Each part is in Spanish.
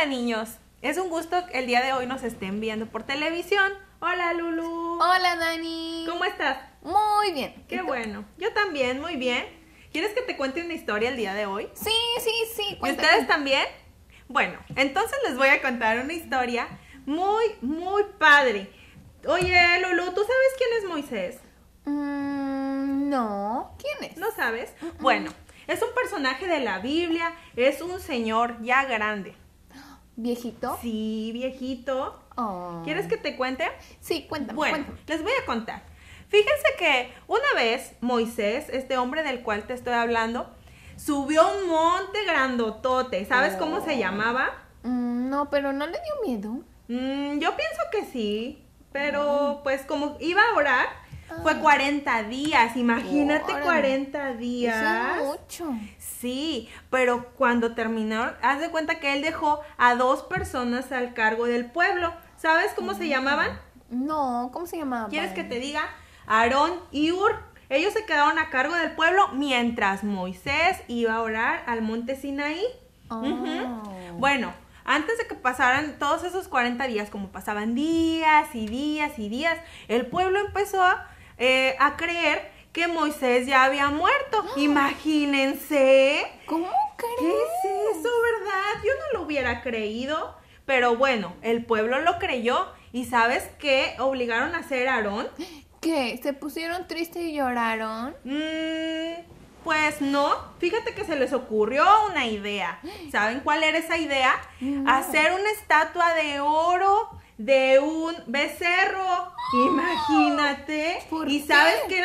Hola niños, es un gusto que el día de hoy nos estén viendo por televisión. Hola Lulu. Hola Dani. ¿Cómo estás? Muy bien. Qué bueno. Yo también, muy bien. ¿Quieres que te cuente una historia el día de hoy? Sí, sí, sí. ¿Y ustedes también? Bueno, entonces les voy a contar una historia muy, muy padre. Oye, Lulu, ¿tú sabes quién es Moisés? Mm, no. ¿Quién es? ¿No sabes? Mm, mm. Bueno, es un personaje de la Biblia, es un señor ya grande. ¿Viejito? Sí, viejito. Oh. ¿Quieres que te cuente? Sí, cuéntame. Bueno, les voy a contar. Fíjense que una vez Moisés, este hombre del cual te estoy hablando, subió un monte grandotote. ¿Sabes cómo se oh. llamaba? Mm, no, pero no le dio miedo. Mm, yo pienso que sí, pero oh. pues como iba a orar, fue 40 días, imagínate 40 días. es mucho. Sí, pero cuando terminaron, haz de cuenta que él dejó a dos personas al cargo del pueblo. ¿Sabes cómo se llamaban? No, ¿cómo se llamaban? ¿Quieres que te diga? Aarón y Ur. Ellos se quedaron a cargo del pueblo mientras Moisés iba a orar al monte Sinaí. Oh. Bueno, antes de que pasaran todos esos 40 días, como pasaban días y días y días, el pueblo empezó a eh, a creer que Moisés ya había muerto. Imagínense. ¿Cómo crees? ¿Qué es eso, verdad? Yo no lo hubiera creído. Pero bueno, el pueblo lo creyó. ¿Y sabes qué obligaron a hacer Aarón? ¿Qué? ¿Se pusieron tristes y lloraron? Mm, pues no. Fíjate que se les ocurrió una idea. ¿Saben cuál era esa idea? Hacer una estatua de oro de un becerro. Imagínate. ¿Y sabes qué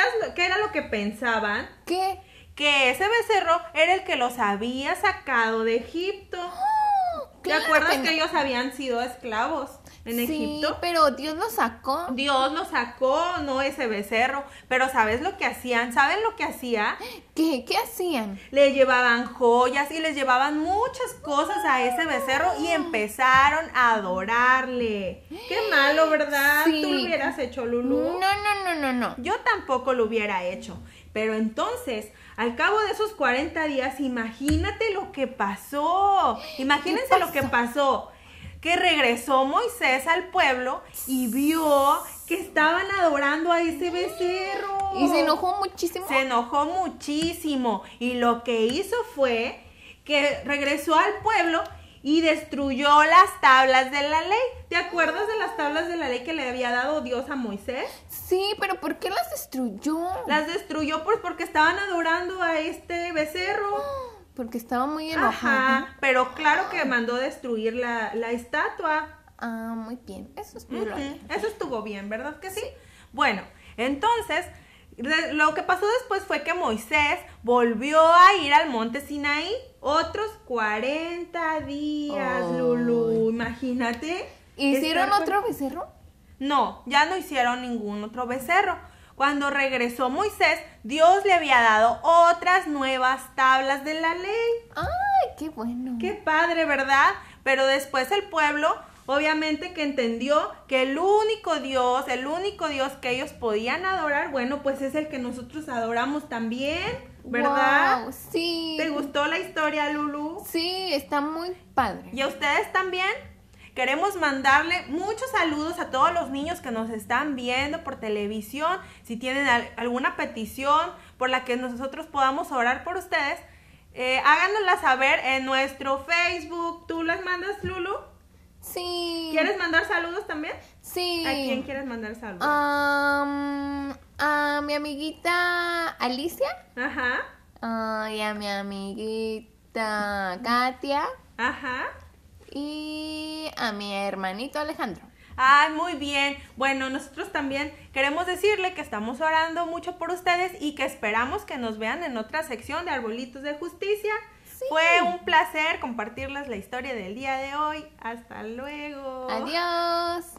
era, lo que pensaban? ¿Qué? Que ese becerro era el que los había sacado de Egipto. Ah, ¿Te acuerdas que ellos habían sido esclavos? en sí, Egipto. Pero Dios lo sacó. Dios lo sacó, no ese becerro. Pero ¿sabes lo que hacían? ¿Saben lo que hacía? ¿Qué? ¿Qué hacían? Le llevaban joyas y les llevaban muchas cosas a ese becerro y ah. empezaron a adorarle. Qué malo, ¿verdad? Tú lo hubieras hecho, Lulu. No, no, no, no, no. Yo tampoco lo hubiera hecho. Pero entonces, al cabo de esos 40 días, imagínate lo que pasó. Imagínense lo que pasó que regresó Moisés al pueblo y vio que estaban adorando a ese becerro. Y se enojó muchísimo. Se enojó muchísimo. Y lo que hizo fue que regresó al pueblo y destruyó las tablas de la ley. ¿Te acuerdas de las tablas de la ley que le había dado Dios a Moisés? Sí, pero ¿por qué las destruyó? Las destruyó pues porque estaban adorando a este becerro. Ah. Porque estaba muy enojada. Ajá, pero claro que mandó destruir la, estatua. Ah, muy bien. Eso estuvo bien. Eso estuvo bien, ¿verdad que sí? Bueno, entonces, lo que pasó después fue que Moisés volvió a ir al monte Sinaí otros 40 días, Lulu. Imagínate. ¿Hicieron otro becerro? No, ya no hicieron ningún otro becerro cuando regresó Moisés, Dios le había dado otras nuevas tablas de la ley. ¡Ay, qué bueno! Qué padre, ¿verdad? Pero después el pueblo, obviamente que entendió que el único Dios, el único Dios que ellos podían adorar, bueno, pues es el que nosotros adoramos también. ¿Verdad? Wow, sí. ¿Te gustó la historia, Lulu? Sí, está muy padre. ¿Y a ustedes también? Queremos mandarle muchos saludos a todos los niños que nos están viendo por televisión. Si tienen alguna petición por la que nosotros podamos orar por ustedes, eh, háganosla saber en nuestro Facebook. ¿Tú las mandas, Lulu? Sí. ¿Quieres mandar saludos también? Sí. ¿A quién quieres mandar saludos? a mi amiguita Alicia. Ajá. y a mi amiguita Katia. Ajá y a mi hermanito Alejandro. Ah, muy bien. Bueno, nosotros también queremos decirle que estamos orando mucho por ustedes y que esperamos que nos vean en otra sección de Arbolitos de Justicia. Fue un placer compartirles la historia del día de hoy. Hasta luego. Adiós.